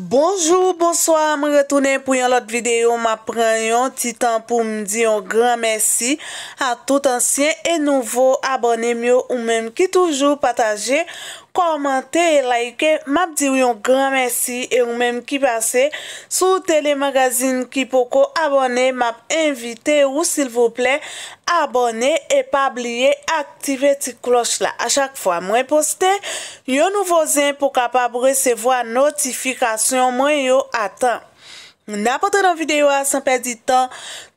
Bonjour, bonsoir, me retounen pou yon lot videyo, ma preyon ti tan pou mdi yon gran mersi a tout ansyen e nouvo abonem yo ou menm ki toujou pataje. komante, laike, map diw yon gran mersi e yon menm ki pase sou telemagazine ki poko abone, map invite ou sil vople abone e pabliye aktive ti kloch la a chak fwa mwen poste yon nouvozen pou kapab resevo a notifikasyon mwen yo atan. Mwen apote nan videyo a san pe di tan,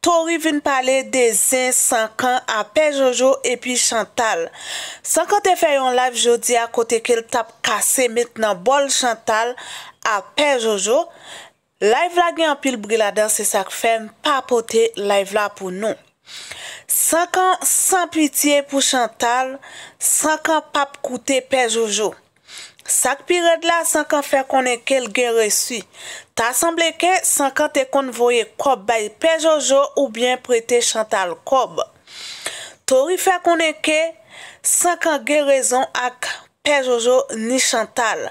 Tori vin pale de zin 5 an apè Jojo epi Chantal. San kante fè yon live jodi a kote ke l tap kase met nan bol Chantal apè Jojo, live la gen apil bril adan se sak fèm papote live la pou nou. 5 an san pitiè pou Chantal, 5 an pap koute pe Jojo. Sak piret la sankan fe konen ke l ge reswi. Ta asemble ke sankan te konvoye kob bay Pejojo ou bien prete Chantal kob. Tori fe konen ke sankan ge rezon ak Pejojo ni Chantal.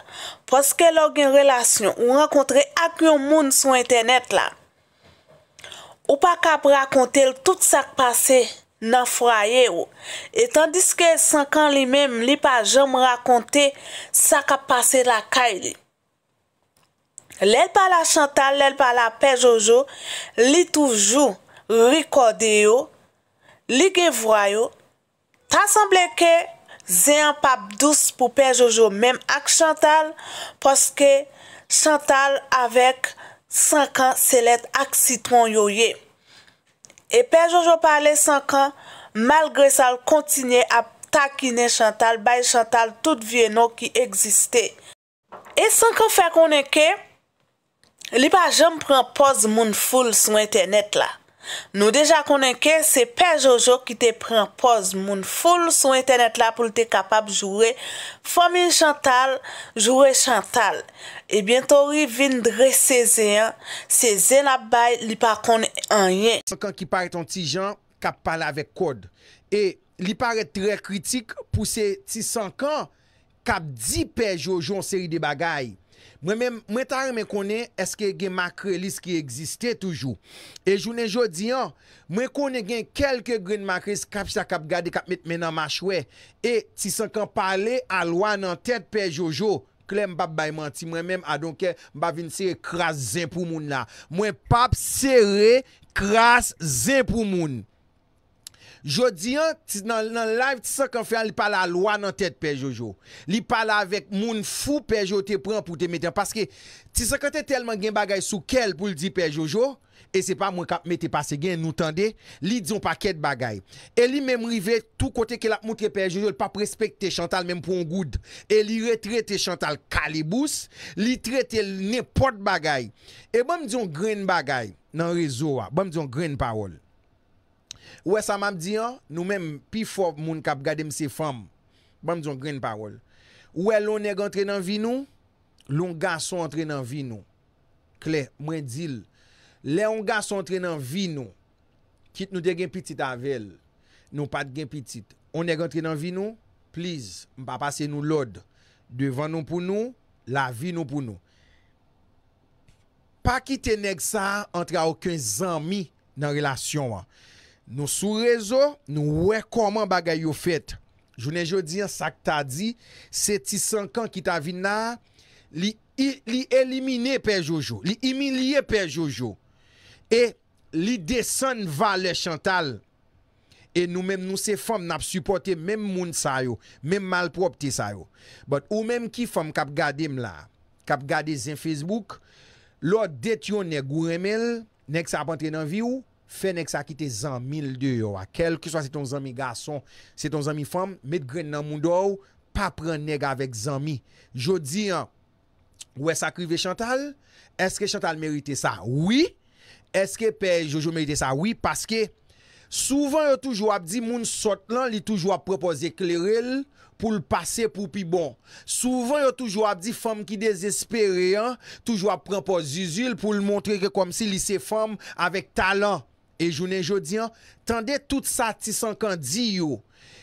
Poske log en relasyon ou renkontre ak yon moun sou internet la. Ou pa kap rakonte l tout sak pasey. nan fwa ye ou. Etan diske 5 an li mem li pa jom rakonte sa ka pase la kay li. Lèl pala Chantal, lèl pala Pe Jojo, li toujou rekode yo, li genvwa yo, tasanble ke ze an pap douz pou Pe Jojo mem ak Chantal, poske Chantal avek 5 an selet ak sitron yo ye. e pe Jojo pale 5 an malgre sal kontinye ap takine Chantal bay Chantal tout vye nou ki egziste e 5 an fe konenke li pa jem pren poz moun foul sou internet la nou deja konenke se pe Jojo ki te pren poz moun foul sou internet la pou li te kapab jure fomin Chantal jure Chantal e bientori vindre sezen sezen ap bay li pa konen Anye. Sankan ki pare ton ti jan, kap pale avek kod. E li pare tre kritik pou se ti sankan, kap di pe Jojo nseri de bagay. Mwen men, mwen tare men konen, eske gen makre lis ki egziste toujou. E jounen jo diyan, mwen konen gen kelke gren makre skap chakap gade kap mit menan machwe. E ti sankan pale, alwa nan tet pe Jojo, kle mbap baymanti mwen men, adonke mbap vin se krasen pou moun la. Mwen pap sere, Kras ze pou moun! Jodi an, nan live, ti sa kon fè an, li pala lwa nan tèd Pe Jojo. Li pala avèk moun fou Pe Jojo te pren pou te meten. Paske, ti sa kon te telman gen bagay sou kel pou li di Pe Jojo, e se pa mwen kap meten pase gen, nou tende, li diyon pa ket bagay. E li mèm rive, tou kote ke la moutre Pe Jojo, li pa prespekte Chantal mèm pou on goud. E li retrete Chantal kalibous, li trete nepot bagay. E bom diyon gren bagay nan rezo wa, bom diyon gren parol. Ou e sa mam di an, nou men pi fop moun kap gade mse fam. Bam di yon gren parol. Ou e loun e gantre nan vi nou, loun ga son antre nan vi nou. Kle, mwen dil. Loun ga son antre nan vi nou, kit nou de gen pitit avel. Nou pat gen pitit. O nè gantre nan vi nou, pliz, mpa pase nou lod. Devan nou pou nou, la vi nou pou nou. Pa ki te neg sa, antre a okyn zanmi nan relasyon wan. Nou sou rezo, nou wekoman bagay yo fet. Jounen jo diyan sak ta di, se ti sankan ki ta vin na, li elimine pe Jojo, li imilie pe Jojo, e li desen va le chantal, e nou men nou se fom nap supporte men moun sa yo, men malpropte sa yo. But ou men ki fom kap gade m la, kap gade zin Facebook, lor det yo ne guremel, nek sa apante nan vi ou, Fenex a kite zan mil de yo a. Kel ki swa se ton zan mi gason, se ton zan mi fam, met gren nan moun do ou, pa pren nega vek zan mi. Jo di an, wè sakri ve Chantal, eske Chantal merite sa? Oui. Eske pe Jojo merite sa? Oui, paske, souvan yo toujou ap di moun sot lan, li toujou ap propose kleril pou l'pase pou pi bon. Souvan yo toujou ap di fam ki desespere an, toujou ap propose zizil pou l'montre ke kom si li se fam avèk talan. E jounen jodi an, tande tout sa tisankan di yo.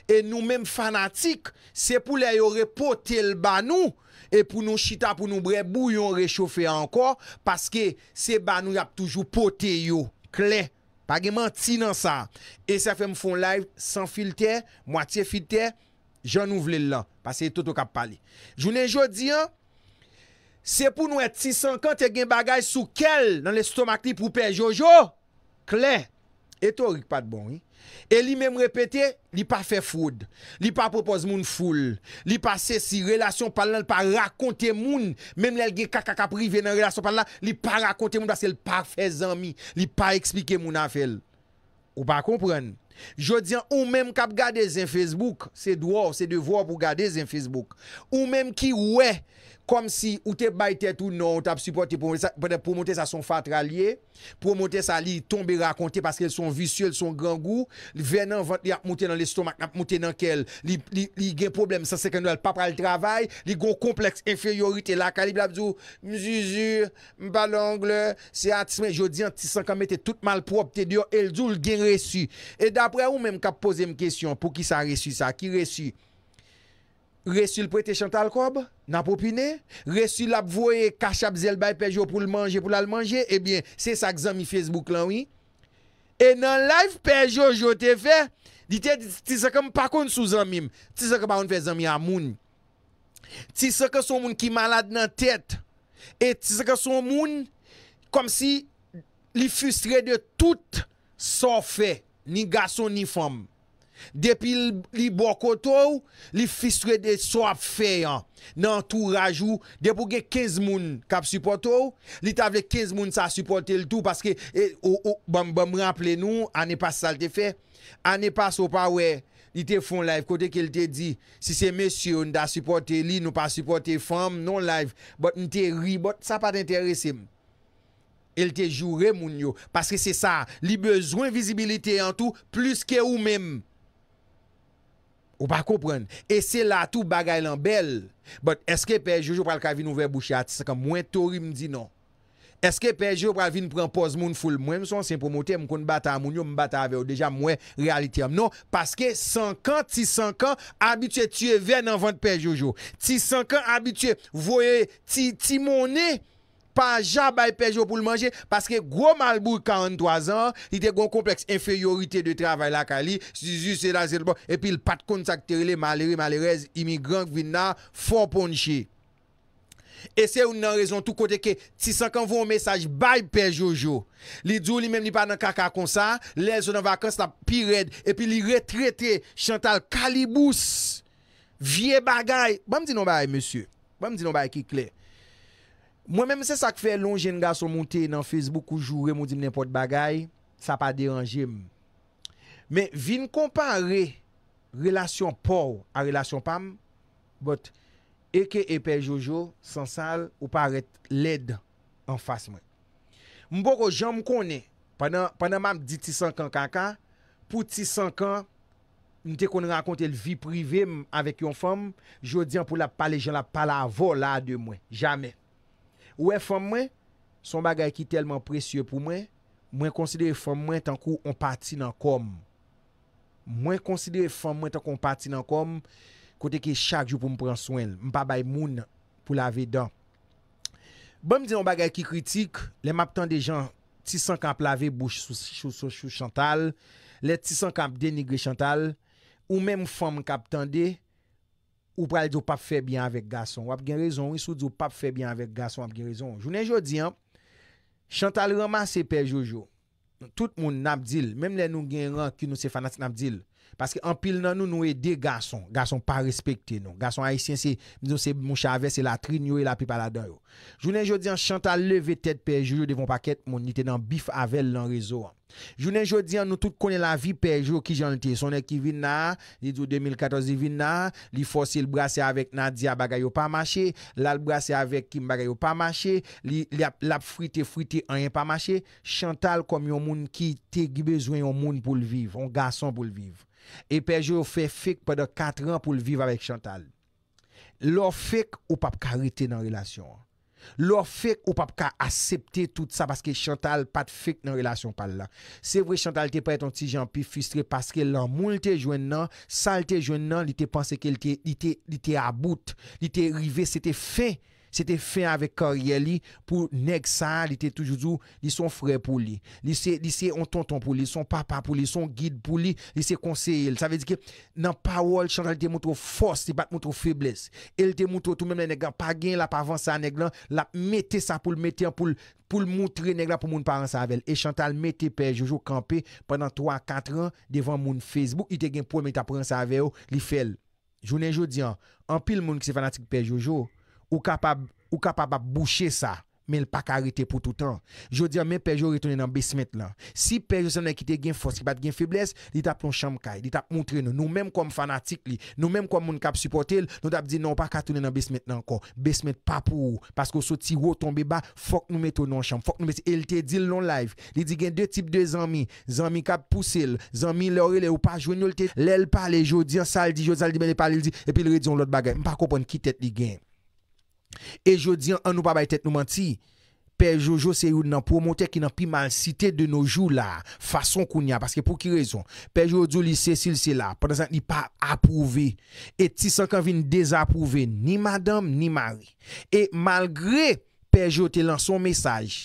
E nou men fanatik, se pou la yo repote l banou, e pou nou chita, pou nou brebou, yon rechofi anko, paske se banou yap toujou pote yo. Kle, pa gen man ti nan sa. E se fèm foun live, san filte, mwatiye filte, joun ouvle l la, paske yon tout ok ap pale. Jounen jodi an, se pou nou et tisankan, te gen bagaj sou kel nan le stomak li pou pe Jojo, Klen, etorik pat bon. E li mem repete, li pa fe foud. Li pa propose moun foul. Li pa se si relasyon palan, li pa rakonte moun. Mem lelge kaka kapri venan relasyon palan, li pa rakonte moun dasel pa fe zami. Li pa ekspike moun an fel. Ou pa kompren. Je diyan, ou mem kap gade zin Facebook, se dwor, se dwor pou gade zin Facebook. Ou mem ki we, se dwor pou gade zin Facebook. kom si ou te baytet ou nou, ou te ap supporte pou mwote sa son fatralye, pou mwote sa li tombe rakonte paske el son visuel, son gran gou, venan vante li ap mwote nan lestomak, ap mwote nan kel, li gen problem san sekandou el papra l travay, li gwo kompleks eferiorite la, kalib la bzou mzuzur, mbalongle, se atisme jodi an ti sankanmete tout malpropte, diyo el zoul gen resu. E dapre ou menm kap pose m kesyon pou ki sa resu sa, ki resu? Resu l pou ete chantal kob, na pou pine. Resu l ap voye kachap zel bay pejo pou l manje, pou l al manje. Ebyen, eh se sak zami Facebook lanwi. E nan live pejo jote fe, di te, ti seke m pakoun sou zami m. Ti seke ba woun fe zami a moun. Ti seke sou moun ki malade nan tet. E ti seke sou moun, kom si li fustre de tout so fe, ni gason ni fombe. Depi li bokotou, li fistre de soap fey an, nan tou rajou, depo ge kez moun kap supportou, li tavle kez moun sa supporte l'tou, paske, ou, e, ou, bom, bom, rample nou, ane pas salte fey, ane pas ou pa wey, li te fon live, kote ke l te di, si se mesyon da supporte li, nou pa supporte fam, non live, bot, nte ri, bot, sa pa t'interese m. El te jure moun yo, paske se sa, li bezwen vizibilite an tou, plus ke ou mèm. Ou pa kompren, ese la tou bagay lan bel, but eske pe Jojo pral kavin ouve bouchat, se ka mwen tori mdi non. Eske pe Jojo pral vin pran poz moun ful, mwen mson se mpomote mkoun bata, moun yo mbata ave ou deja mwen realitiam. Non, paske sankan, ti sankan, abitue tue ven nan vant pe Jojo. Ti sankan, abitue, voye, ti moun e... pa jan bay Pejo pou l manje, paske gwo malbou 43 an, li de gwo kompleks, inferiorite de travay la ka li, si ju se la se l bo, epi l pat kontakter li, malere, malerez, imigran kvin na, fon ponche. E se ou nan rezon tou kote ke, ti sankan vou an mesaj, bay Pejo jo. Li djou li menm li pa nan kaka kon sa, le zonan vakans la pi red, epi li retrete, chantal kalibous, vie bagay, ba mdi nan bay, ba mdi nan bay ki kler, Mwen menm se sa ke fè lon jen ga son moun te nan Facebook koujou re moun di mnen pot bagay, sa pa deranje mwen. Men, vin kompare relasyon pou a relasyon pam, bot, eke epe Jojo, sansal, ou pa arete led an fas mwen. Mwen boko, jan mwen konen, panan mam di ti sankan kaka, pou ti sankan, mwen te konen rakonte lvi prive mwen avèk yon fam, jodi an pou la pale jen la pale avò la de mwen, jamey. Ou e fom mwen, son bagay ki telman presye pou mwen, mwen konsidere fom mwen tankou on pati nan kom. Mwen konsidere fom mwen tankou on pati nan kom, kote ke chak jou pou mpren swen, mpa bay moun pou lave dan. Bon mdi yon bagay ki kritik, le map tan de jan, tisan kap lave bou sou chou chou chantal, le tisan kap denigre chantal, ou men mfom kap tan de... Ou pral di ou pap fe byan avek gason. Ou ap gen rezon. Ou isou di ou pap fe byan avek gason. Ou ap gen rezon. Jounen jodi an. Chantal Roman sepe Jojo. Tout moun nap dil. Mem le nou gen ran ki nou se fana se nap dil. Paske an pil nan nou nou e de gason, gason pa respekte nou. Gason haisyen se, mizou se mou chave se la trin yo e la pipa la doyo. Jounen jodyan, Chantal leve tet pejyo yo devon paket, moun nite nan bif avel lan rezo an. Jounen jodyan, nou tout konen la vi pejyo yo ki jan lte. Sonen ki vin na, lidyo 2014 di vin na, li fosil brase avek Nadia bagay yo pa mache, la brase avek Kim bagay yo pa mache, li ap frite frite anye pa mache, Chantal kom yon moun ki te gi bezwen yon moun pou lviv, yon gason pou lviv. Epè jè ou fè fèk pèdè 4 an pou l'viv avèk Chantal Lò fèk ou pap ka rite nan relasyon Lò fèk ou pap ka asepte tout sa Paske Chantal pat fèk nan relasyon pal la Se vwe Chantal te pè ton ti jan pi fustre Paske lan moun te jwen nan Sal te jwen nan Li te panse ke li te about Li te rive se te fè Se te fe avè koryè li pou neg sa li te toujoujou li son fre pou li. Li se ontonton pou li, son papa pou li, son guide pou li, li se konseyèl. Sa ve di ke nan pawol Chantal li te moutro fos, li bat moutro febles. El te moutro toumèm la neglan, pa gen la pa avansan neglan, la metè sa pou l'metè an pou l'moutre neglan pou moun paran sa avèl. E Chantal metè pe Jojo kampe pendant 3-4 an devan moun Facebook. I te gen pou men ta paran sa avèl li fel. Jounen Jodian, an pil moun ki se fanatik pe Jojo. Ou kapab ap boucher sa, men l pa karite pou toutan. Jodi an men pejou re tonen nan besmet lan. Si pejou san nan kiten gen fos, ki bat gen febles, li tap lon sham kay, li tap moun tre nou. Nou menm kom fanatik li, nou menm kom moun kap supportel, nou tap di nan non, non, ou pa katonen nan besmet nan kon. Besmet pa pou ou, pasko sou ti woton beba, fok nou meto non sham, fok nou meto. El te dil lon live, li di gen de tip de zami, zami kap puse l, zami le ore le ou pa jwen nou te. Le l pale, jodi an saldi, jodi saldi ben le pale l di, epi l re di yon lot bagay. Mpa kopon kitet li gen. E jo di an nou pa baye tet nou manti Pe Jojo se yon nan promote Ki nan pi mal site de nou jou la Fason koun ya Paske pou ki rezon Pe Jojo li se si li se la Pendan san ni pa aprouve Et ti sankan vi ni dezaprouve Ni madame ni mari Et malgre Pe Jojo te lan son mesaj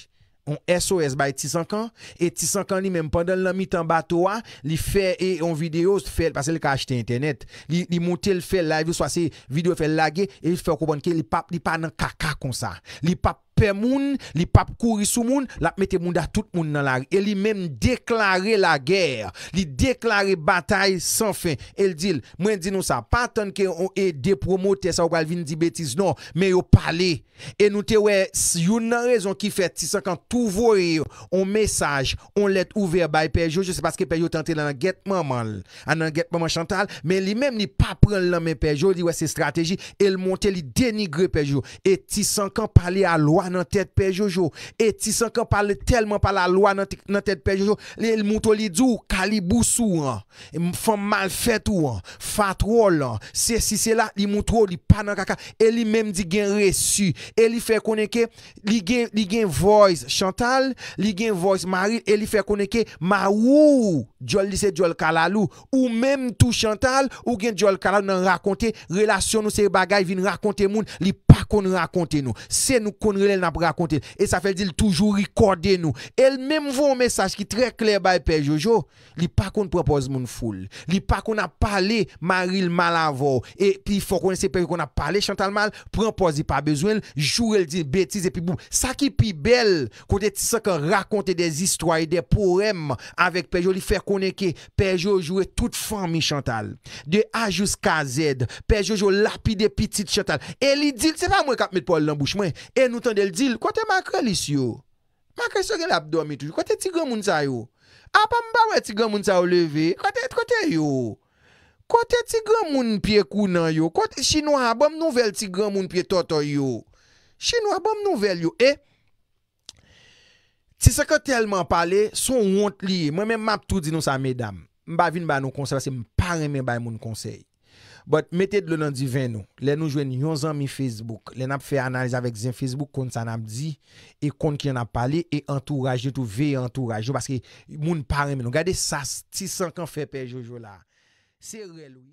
On SOS bay tisankan, e tisankan li menm, pandan lami tanba towa, li fe, e yon video, se fe, pasè li ka achete internet, li monte, li fe live, ou soase, video fe lage, e li fe okoban ke, li pa nan kaka kon sa, li pa, moun, li pap kouri sou moun, lap mette moun da tout moun nan la ri. E li men deklare la ger. Li deklare batay san fin. El dil, mwen di nou sa, paten ke yon e depromote, sa wakal vin di betis non, men yo pale. E nou te we, yon nan rezon ki fet, ti sankan tou vore yon on mesaj, on let ouver bay pejo. Je se paske pejo tante nan an getmaman an an getmaman chantal, men li men ni pap pren lamen pejo, di we se strategi el monte li denigre pejo. E ti sankan pale a lwa nan tet pe Jojo. E ti san kan pale telman pa la lwa nan tet pe Jojo. Li moutou li djou, kalibousou an. Fon mal fètou an. Fat wòl an. Se si se la, li moutou li panan kaka. E li mem di gen resu. E li fe koneke, li gen voice Chantal, li gen voice Marie, e li fe koneke Marou. Djo lise Djo l kalalu Ou mem tou Chantal Ou gen Djo l kalalu nan rakonte Relasyon nou se bagay vin rakonte moun Li pa kon rakonte nou Se nou kon relel nan rakonte E sa fel di l toujou rekorde nou El mem voun mesaj ki tre kler bay Pejojo Li pa kon prepoz moun foul Li pa kon a pale Maril Malavo E pi fokon se Pejojo kon a pale Chantal Mal Prepoz di pa bezwen Jou el di betize pi bou Sa ki pi bel Kote ti sa kon rakonte de zistwa E de poem Avek Pejojo li fe kon Pwene ke pejojwe tout formi chantal, de a jus ka zed, pejojwe lapide pitit chantal. E li dil, se pa mwen kap met Paul l'embouche mwen, e nou tan del dil, kote makrelis yo. Makrelis yo gen l'abdomi toujou, kote tigran moun sa yo. A pa mba we tigran moun sa ou leve, kote yo. Kote tigran moun piye kounan yo, kote chinoa abom nouvel tigran moun piye toto yo. Chinoa abom nouvel yo, e? Ti sa ka telman pale, son wont liye. Mwen men map tou di nou sa medam. Mba vin ba nou konsey, se mba paremen ba yon konsey. But meted lounan di ven nou. Le nou jwen yon zan mi Facebook. Le nap fe analize avek zin Facebook kont sa nap di. E kont ki yon nap pale. E entourage, etou ve entourage. Jou baske moun paremen nou. Gade sas ti sankan fe pe Jojo la. Se relou.